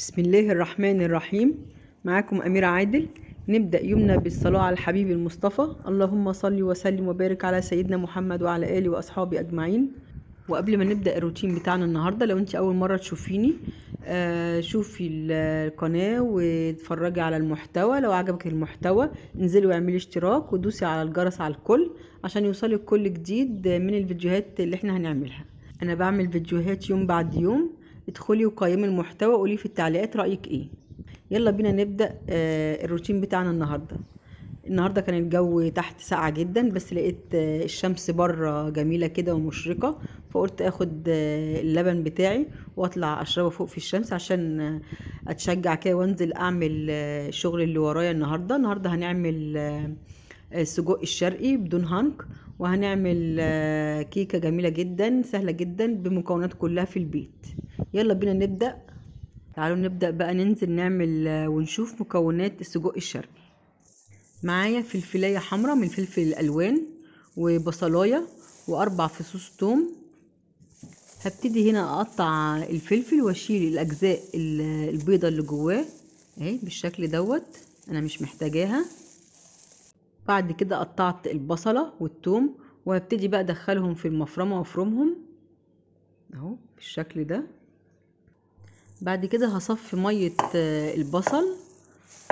بسم الله الرحمن الرحيم معاكم أميرة عادل نبدأ يومنا بالصلاة على الحبيب المصطفى اللهم صل وسلم وبارك على سيدنا محمد وعلى آله وأصحابه أجمعين وقبل ما نبدأ الروتين بتاعنا النهاردة لو انت أول مرة تشوفيني آه، شوفي القناة واتفرجي على المحتوى لو عجبك المحتوى انزلي واعملي اشتراك ودوسي على الجرس على الكل عشان يوصلك كل جديد من الفيديوهات اللي احنا هنعملها أنا بعمل فيديوهات يوم بعد يوم ادخلي وقيمي المحتوى وقولي في التعليقات رايك ايه يلا بينا نبدا آه الروتين بتاعنا النهارده النهارده كان الجو تحت ساعة جدا بس لقيت آه الشمس بره جميله كده ومشرقه فقلت اخد آه اللبن بتاعي واطلع اشربه فوق في الشمس عشان آه اتشجع كده وانزل اعمل آه الشغل اللي ورايا النهارده النهارده هنعمل آه السجق آه، الشرقي بدون هنك وهنعمل آه، كيكة جميلة جدا سهلة جدا بمكونات كلها في البيت يلا بينا نبدأ تعالوا نبدأ بقى ننزل نعمل آه، ونشوف مكونات السجق الشرقي معايا فلفلاية حمراء من فلفل الألوان وبصلاية وأربع فصوص توم هبتدي هنا أقطع الفلفل وأشيل الأجزاء البيضة اللي جواه اهي بالشكل دوت أنا مش محتاجاها بعد كده قطعت البصلة والثوم وهبتدي بقى ادخلهم في المفرمة وافرمهم اهو بالشكل ده بعد كده هصفي مية آه، البصل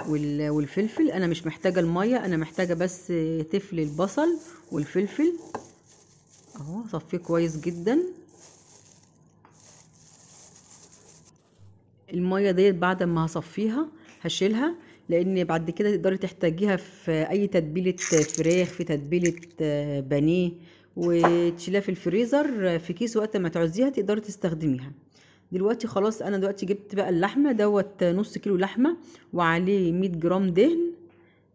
والفلفل انا مش محتاجة المية انا محتاجة بس تفل آه، البصل والفلفل اهو هصفيه كويس جدا المية ديت بعد ما هصفيها هشيلها لان بعد كده تقدري تحتاجيها في اي تتبيله فراخ في تتبيله آه، بانيه وتشيلها في الفريزر في كيس وقت ما تعوزيها تقدري تستخدميها دلوقتي خلاص انا دلوقتي جبت بقى اللحمه دوت نص كيلو لحمه وعليه 100 جرام دهن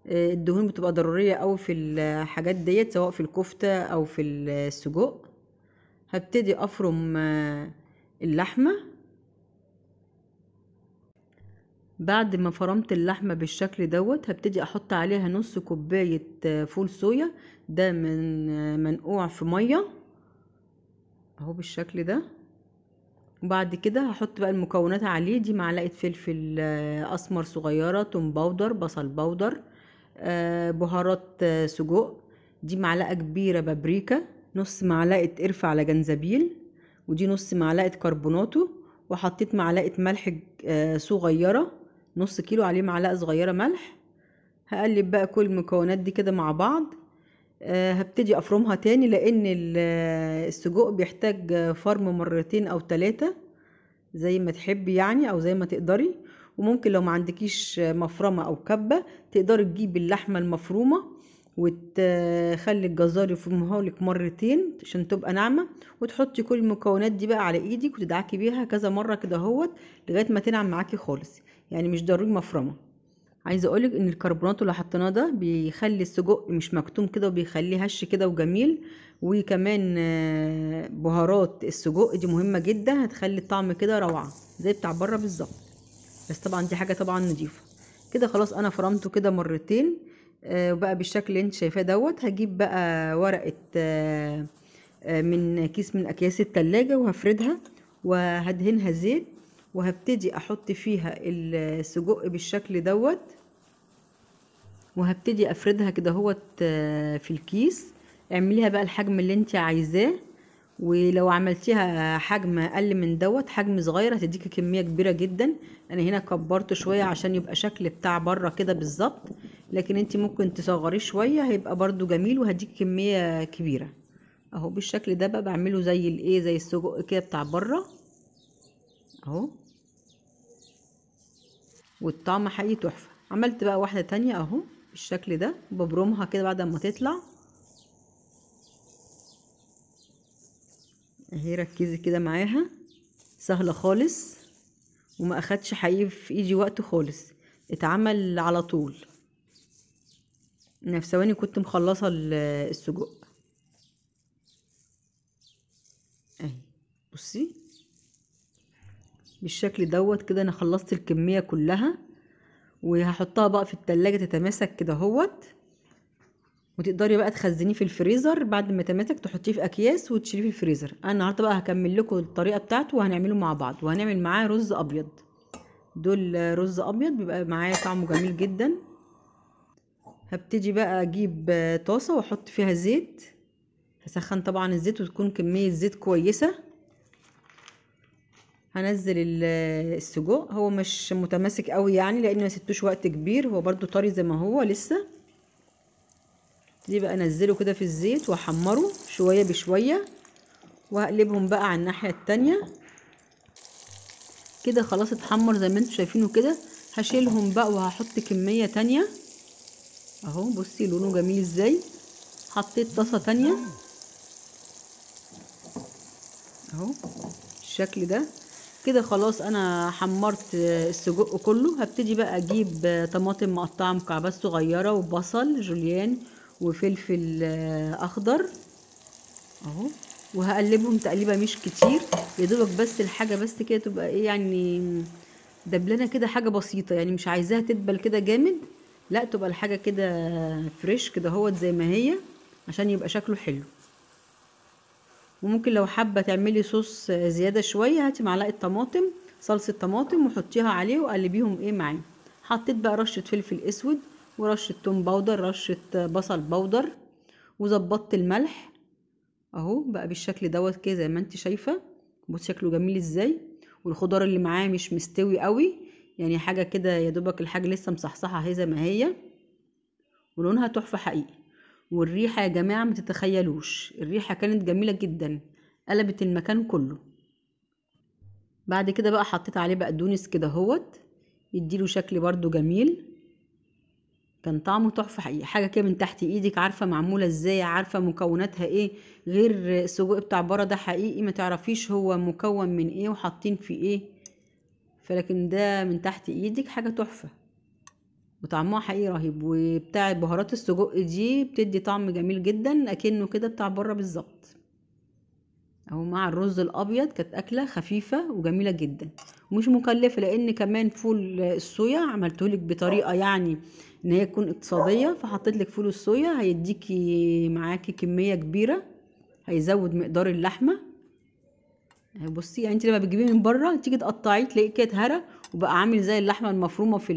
آه، الدهون بتبقى ضروريه قوي في الحاجات ديت سواء في الكفته او في السجق هبتدي افرم آه، اللحمه بعد ما فرمت اللحمة بالشكل دوت هبتدي احط عليها نص كوباية آه، فول صويا ده من آه، منقوع في مية اهو بالشكل ده وبعد كده هحط بقى المكونات عليه دي معلقة فلفل آه، اسمر صغيرة توم باودر بصل باودر بهارات سجق دي معلقة كبيرة بابريكا نص معلقة قرفة على جنزبيل ودي نص معلقة كربوناتو وحطيت معلقة ملح صغيرة نص كيلو عليه معلقة صغيرة ملح هقلب بقى كل المكونات دي كده مع بعض آه، هبتدي افرمها تاني لان السجق بيحتاج فرم مرتين او تلاتة زي ما تحبي يعني او زي ما تقدري وممكن لو ما عندكيش مفرمة او كبة تقدري تجيبي اللحمة المفرومة وتخلي الجزار يفرمها لك مرتين عشان تبقى ناعمه وتحطي كل المكونات دي بقى على ايدك وتدعكي بيها كذا مره كده اهوت لغايه ما تنعم معاكي خالص يعني مش ضروري مفرمه عايزه اقولك ان الكربونات اللي حطيناه ده بيخلي السجق مش مكتوم كده وبيخليه هش كده وجميل وكمان آه، بهارات السجق دي مهمه جدا هتخلي الطعم كده روعه زي بتاع بره بالظبط بس طبعا دي حاجه طبعا نضيفه كده خلاص انا فرمته كده مرتين آه، وبقى بالشكل اللي انت شايفاه دوت هجيب بقى ورقه آه، من كيس من اكياس التلاجة وهفردها وهدهنها زيت وهبتدي احط فيها السجق بالشكل دوت وهبتدي افردها كده هوت آه، في الكيس اعمليها بقى الحجم اللي انت عايزاه ولو عملتيها حجم اقل من دوت حجم صغير هتديكي كميه كبيره جدا انا هنا كبرته شويه عشان يبقى شكل بتاع بره كده بالظبط لكن انت ممكن تصغريه شويه هيبقى برده جميل وهديك كميه كبيره اهو بالشكل ده بقى بعمله زي الايه زي السجق كده بتاع بره اهو والطعم حقيقي تحفة عملت بقى واحدة تانية اهو بالشكل ده ببرمها كده بعد ما تطلع اهي ركزي كده معاها سهلة خالص وما اخدش حقيقي في ايدي وقت خالص اتعمل على طول نفس ثواني كنت مخلصة السجق اهي بصي بالشكل دوت كده انا خلصت الكميه كلها وهحطها بقى في التلاجة تتماسك كده هوت وتقدري بقى تخزنيه في الفريزر بعد ما يتماسك تحطيه في اكياس وتشيليه في الفريزر انا النهارده بقى هكمل لكم الطريقه بتاعته وهنعمله مع بعض وهنعمل معاه رز ابيض دول رز ابيض بيبقى معاه طعمه جميل جدا هبتدي بقى اجيب طاسه واحط فيها زيت هسخن طبعا الزيت وتكون كميه زيت كويسه هنزل السجق هو مش متماسك قوي يعني لان ما سبتوش وقت كبير هو برده طري زي ما هو لسه دي بقى انزله كده في الزيت واحمره شويه بشويه وهقلبهم بقى على الناحيه التانية كده خلاص اتحمر زي ما انتم شايفينه كده هشيلهم بقى وهحط كميه تانية اهو بصي لونه جميل ازاي حطيت طاسه تانية اهو الشكل ده كده خلاص انا حمرت السجق كله هبتدي بقى اجيب طماطم مقطعه مكعبات صغيره وبصل جوليان وفلفل اخضر اهو وهقلبهم تقليبه مش كتير يا دوبك بس الحاجه بس كده تبقى ايه يعني دبلانه كده حاجه بسيطه يعني مش عايزاها تدبل كده جامد لا تبقى الحاجه كده فريش كده اهوت زي ما هي عشان يبقى شكله حلو وممكن لو حابه تعملي صوص زياده شويه هاتي معلقه طماطم صلصه طماطم وحطيها عليه وقلبيهم ايه معاه حطيت بقى رشه فلفل اسود ورشه توم باودر رشه بصل باودر وظبطت الملح اهو بقى بالشكل دوت كده زي ما انت شايفه بصي شكله جميل ازاي والخضار اللي معاه مش مستوي قوي يعني حاجه كده يا دوبك الحاجه لسه مصحصحه اهي زي ما هي ولونها تحفه حقيقي والريحة يا جماعة ما تتخيلوش الريحة كانت جميلة جدا قلبت المكان كله بعد كده بقى حطيت عليه بقدونس كده هوت يديله شكل برضو جميل كان طعمه تحفة حقيقي حاجة كده من تحت ايدك عارفة معمولة ازاي عارفة مكوناتها ايه غير السجق بتاع بره ده حقيقي ما تعرفيش هو مكون من ايه وحاطين فيه ايه فلكن ده من تحت ايدك حاجة تحفة وطعمها حقيقي رهيب وبتاع بهارات السجق دي بتدي طعم جميل جدا اكنه كده بتاع بره بالظبط اهو مع الرز الابيض كانت اكله خفيفه وجميله جدا ومش مكلفه لان كمان فول الصويا عملتهولك بطريقه يعني ان هي تكون اقتصاديه فحطيت لك فول الصويا هيديكي معاكي كميه كبيره هيزود مقدار اللحمه بصي يعني انت لما بتجيبيه من بره تيجي تقطعيه تلاقيه كده اتهرى وبقى عامل زي اللحمه المفرومه في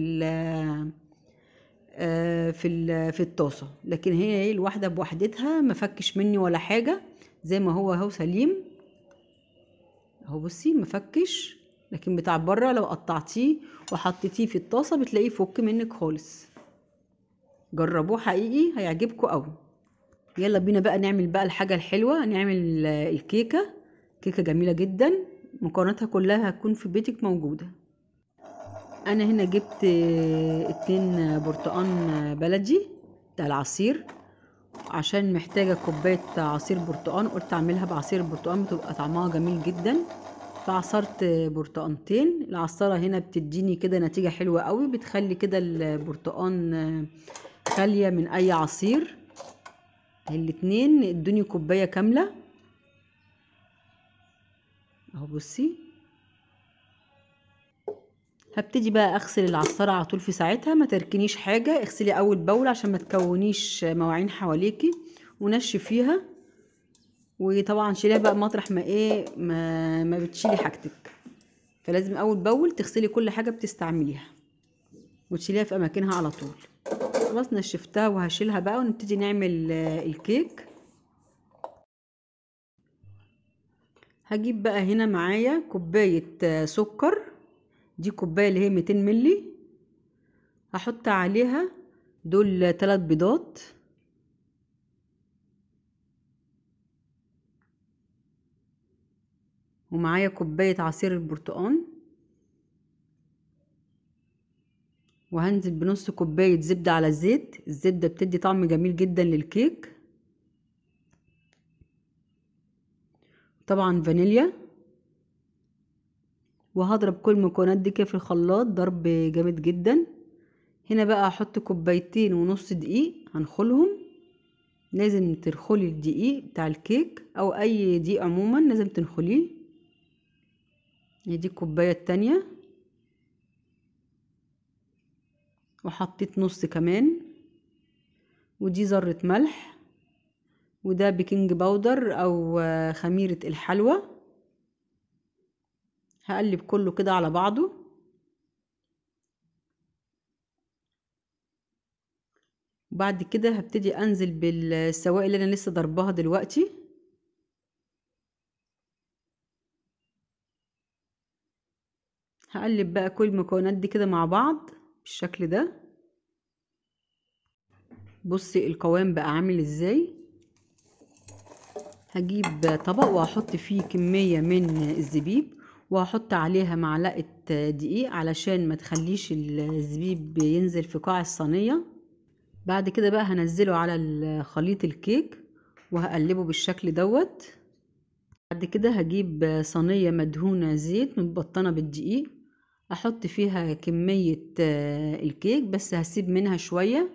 آه، في في الطاسه لكن هي ايه الواحده بوحدتها ما فكش مني ولا حاجه زي ما هو اهو سليم اهو بصي ما فكش لكن بتاع بره لو قطعتيه وحطيتيه في الطاسه بتلاقيه فك منك خالص جربوه حقيقي هيعجبكم قوي يلا بينا بقى نعمل بقى الحاجه الحلوه نعمل الكيكه كيكه جميله جدا مكوناتها كلها هتكون في بيتك موجوده انا هنا جبت اتنين برتقان بلدي بتاع العصير عشان محتاجه كوبايه عصير برتقان قلت اعملها بعصير البرتقان بتبقى طعمها جميل جدا فعصرت برتقانتين العصاره هنا بتديني كده نتيجه حلوه قوي بتخلي كده البرتقان خاليه من اي عصير الاتنين ادوني كوبايه كامله اهو بصي هبتدي بقى اغسل العصاره على طول في ساعتها ما تركنيش حاجه اغسلي اول باول عشان ما تكونيش مواعين حواليكي ونشفيها وطبعا شيليها بقى مطرح ما ايه ما, ما بتشيلي حاجتك فلازم اول باول تغسلي كل حاجه بتستعمليها وتشيليها في اماكنها على طول خلاص نشفتها وهشيلها بقى ونبتدي نعمل آه، الكيك هجيب بقى هنا معايا كوبايه آه، سكر دي كوبايه اللي هي 200 مللي هحط عليها دول ثلاث بيضات ومعايا كوبايه عصير البرتقال وهنزل بنص كوبايه زبده على الزيت الزبده بتدي طعم جميل جدا للكيك طبعا فانيليا وهضرب كل مكونات دي كده في الخلاط ضرب جامد جدا هنا بقى هحط كوبايتين ونص دقيق هنخلهم لازم تنخلي الدقيق بتاع الكيك او اي دقيق عموما لازم تنخليه دي الكوبايه التانية وحطيت نص كمان ودي ذره ملح وده بيكنج باودر او خميره الحلوى هقلب كله كده على بعضه بعد كده هبتدي انزل بالسوائل اللي انا لسه ضربها دلوقتي هقلب بقى كل المكونات دي كده مع بعض بالشكل ده بصي القوام بقى عامل ازاي هجيب طبق وهحط فيه كمية من الزبيب وهحط عليها معلقة دقيق علشان ما تخليش الزبيب ينزل في قاع الصينية بعد كده بقى هنزله على خليط الكيك وهقلبه بالشكل دوت بعد كده هجيب صينية مدهونة زيت متبطنة بالدقيق احط فيها كمية آه، الكيك بس هسيب منها شوية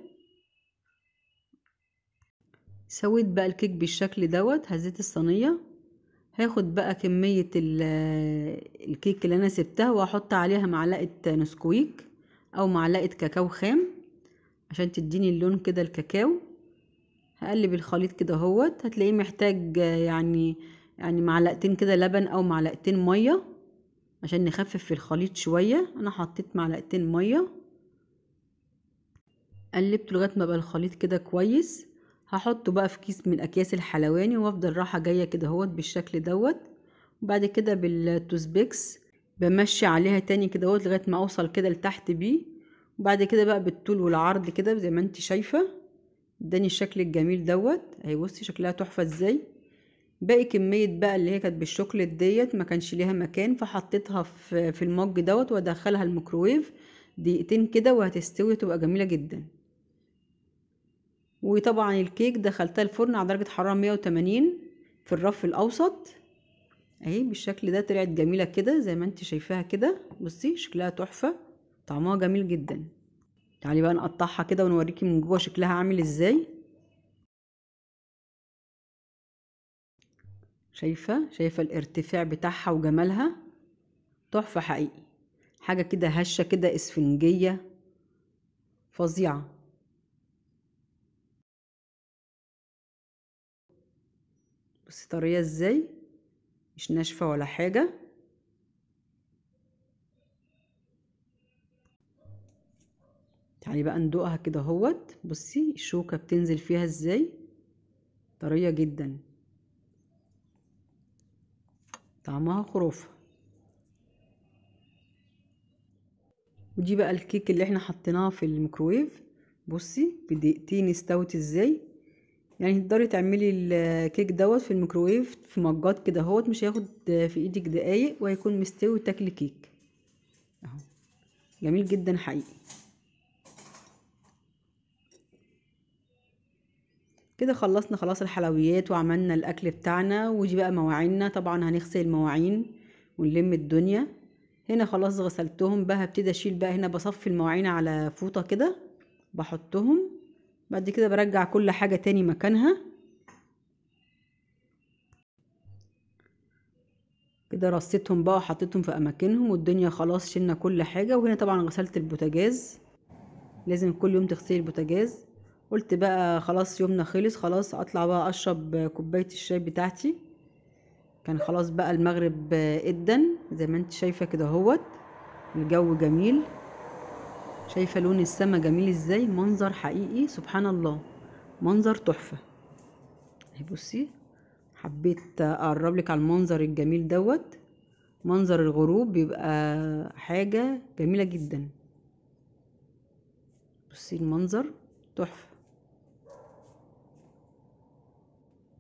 سويت بقى الكيك بالشكل دوت هزيت الصينية هاخد بقى كمية الكيك اللي انا سبتها واحط عليها معلقة نسكويك او معلقة كاكاو خام عشان تديني اللون كده الكاكاو هقلب الخليط كده هوت هتلاقيه محتاج يعني يعني معلقتين كده لبن او معلقتين ميه عشان نخفف الخليط شويه انا حطيت معلقتين ميه قلبت لغايه ما بقى الخليط كده كويس هحطه بقى في كيس من اكياس الحلواني وافضل راحه جايه كده اهوت بالشكل دوت وبعد كده بالتوزبيكس بمشي عليها تاني كده اهوت لغايه ما اوصل كده لتحت بيه وبعد كده بقى بالطول والعرض كده زي ما انت شايفه اداني الشكل الجميل دوت اهي بصي شكلها تحفه ازاي باقي كميه بقى اللي هي كانت بالشوكليت ديت ما كانش ليها مكان فحطيتها في في المج دوت وادخلها الميكروويف دقيقتين كده وهتستوي تبقى جميله جدا وطبعا الكيك دخلتها الفرن على درجة حرارة 180 في الرف الأوسط اهي بالشكل ده طلعت جميلة كده زي ما انت شايفاها كده بصي شكلها تحفة طعمها جميل جدا تعالي بقى نقطعها كده ونوريكي من جوه شكلها عامل ازاي شايفة شايفة الارتفاع بتاعها وجمالها تحفة حقيقي حاجة كده هشة كده اسفنجية فظيعة بصي طريه ازاي مش ناشفه ولا حاجه تعالي بقى ندوقها كده اهوت بصي الشوكه بتنزل فيها ازاي طريه جدا طعمها خرافه ودي بقى الكيك اللي احنا حطيناها في الميكرويف بصي في دقيقتين استوت ازاي يعني تقدري تعملي الكيك دوت في الميكروويف في مجات كده اهوت مش هياخد في ايدك دقايق وهيكون مستوي تاكلي كيك اهو جميل جدا حقيقي كده خلصنا خلاص الحلويات وعملنا الاكل بتاعنا ودي بقى مواعيننا طبعا هنغسل المواعين ونلم الدنيا هنا خلاص غسلتهم بقى هبتدي اشيل بقى هنا بصفي المواعين على فوطه كده بحطهم بعد كده برجع كل حاجة تاني مكانها كده رصيتهم بقى وحطيتهم في اماكنهم والدنيا خلاص شلنا كل حاجة وهنا طبعا غسلت البوتاجاز لازم كل يوم تغسلي البوتاجاز قلت بقى خلاص يومنا خلص خلاص اطلع بقى اشرب كوباية الشاي بتاعتي كان خلاص بقى المغرب إدا زي ما انت شايفة كده اهوت الجو جميل شايفه لون السما جميل ازاي منظر حقيقي سبحان الله منظر تحفه اهي بصي حبيت اقرب لك على المنظر الجميل دوت منظر الغروب بيبقى حاجه جميله جدا بصي المنظر تحفه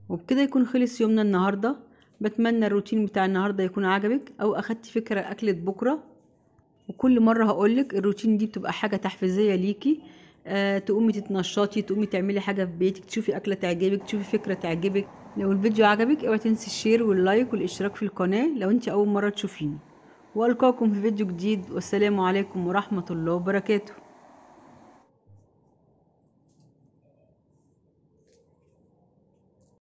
وبكده يكون خلص يومنا النهارده بتمنى الروتين بتاع النهارده يكون عجبك او اخدت فكره اكله بكره وكل مره هقولك الروتين دي بتبقى حاجه تحفيزيه ليكي آه، تقومي تتنشطي تقومي تعملي حاجه في بيتك تشوفي اكله تعجبك تشوفي فكره تعجبك لو الفيديو عجبك اوعي تنسي الشير واللايك والاشتراك في القناه لو انت اول مره تشوفيني والقاكم في فيديو جديد والسلام عليكم ورحمه الله وبركاته